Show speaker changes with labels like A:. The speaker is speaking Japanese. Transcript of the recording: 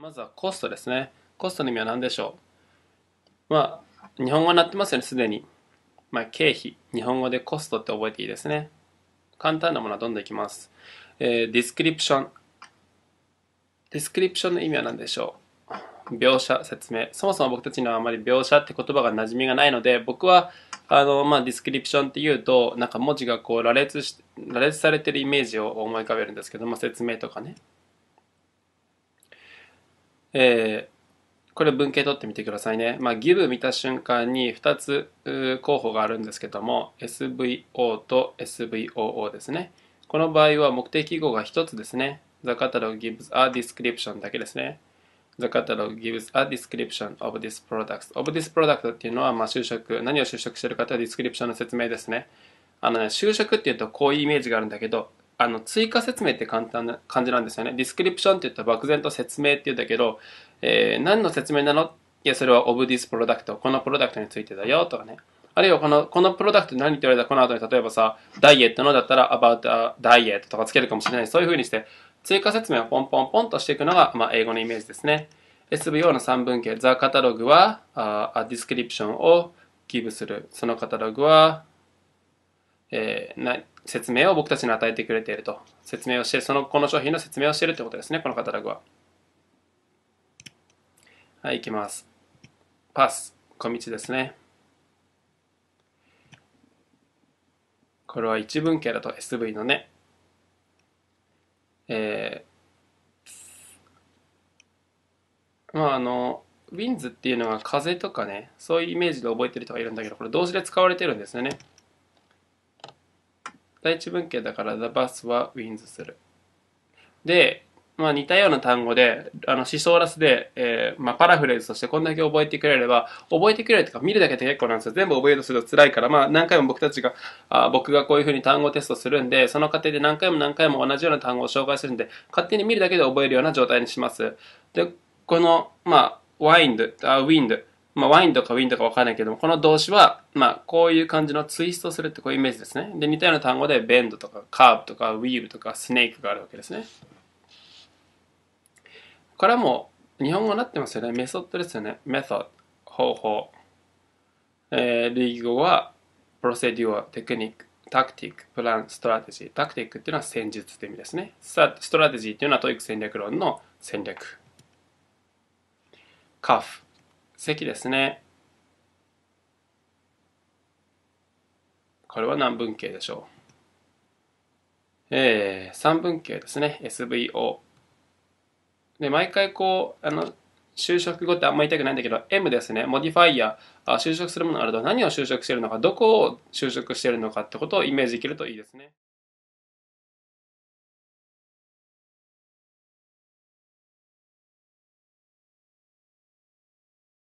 A: まずはコストですね。コストの意味は何でしょうまあ、日本語になってますよね、すでに。まあ、経費。日本語でコストって覚えていいですね。簡単なものはどんどんいきます。えー、ディスクリプション。ディスクリプションの意味は何でしょう描写、説明。そもそも僕たちにはあまり描写って言葉が馴染みがないので、僕は、あの、まあ、ディスクリプションっていうと、なんか文字がこう羅列し、羅列されてるイメージを思い浮かべるんですけど、ま説明とかね。えー、これ文系取ってみてくださいね。まあ、give 見た瞬間に2つ候補があるんですけども、SVO と SVOO ですね。この場合は目的語が1つですね。The catalog gives a description だけですね。The catalog gives a description of this product. of this product っていうのは、まあ、就職、何を就職してるかというディスクリプションの説明ですね。あのね、就職っていうとこういうイメージがあるんだけど、あの追加説明って簡単な感じなんですよね。ディスクリプションって言ったら漠然と説明って言うんだけど、えー、何の説明なのいや、それはオブディスプロダクト。このプロダクトについてだよとかね。あるいはこの、このプロダクト何って言われたらこの後に例えばさ、ダイエットのだったらアバウトダイエットとかつけるかもしれない。そういう風にして、追加説明をポンポンポンとしていくのが、まあ、英語のイメージですね。SVO の3文型、ザ・カタログは、あ、ディスクリプションをギブする。そのカタログは、えー、な説明を僕たちに与えてくれていると。説明をしてその、この商品の説明をしているということですね、このカタログは。はい、いきます。パス、小道ですね。これは一文系だと SV のね、えー、まああの、ウィンズっていうのは風とかね、そういうイメージで覚えてる人がいるんだけど、これ動詞で使われてるんですよね。第一文系だから The bus は wins する。で、まあ、似たような単語で、あの思想ラスで、えー、まあ、パラフレーズとしてこんだけ覚えてくれれば、覚えてくれるとか見るだけで結構なんですよ。全部覚えるとすると辛いから、まあ、何回も僕たちが、あ僕がこういうふうに単語テストするんで、その過程で何回も何回も同じような単語を紹介するんで、勝手に見るだけで覚えるような状態にします。で、この、まあ、wind、あ、wind まあ、ワインとかウィンとかわかんないけども、この動詞は、まあ、こういう感じのツイストするってこういうイメージですね。で、似たような単語で、ベンドとか、カーブとか、ウィーブとか、スネークがあるわけですね。これはもう、日本語になってますよね。メソッドですよね。メソッド、方法。えー、類義語は、プロセデュア、テクニック、タクティック、プラン、ストラテジー。タクティックっていうのは戦術って意味ですね。ストラテジーっていうのはトイック戦略論の戦略。カフ。席ですね。これは何分形でしょう。えー、3分形ですね。SVO。で、毎回こう、あの、就職後ってあんまり言いたくないんだけど、M ですね、モディファイやあ就職するものがあると、何を就職しているのか、どこを就職しているのかってことをイメージできるといいですね。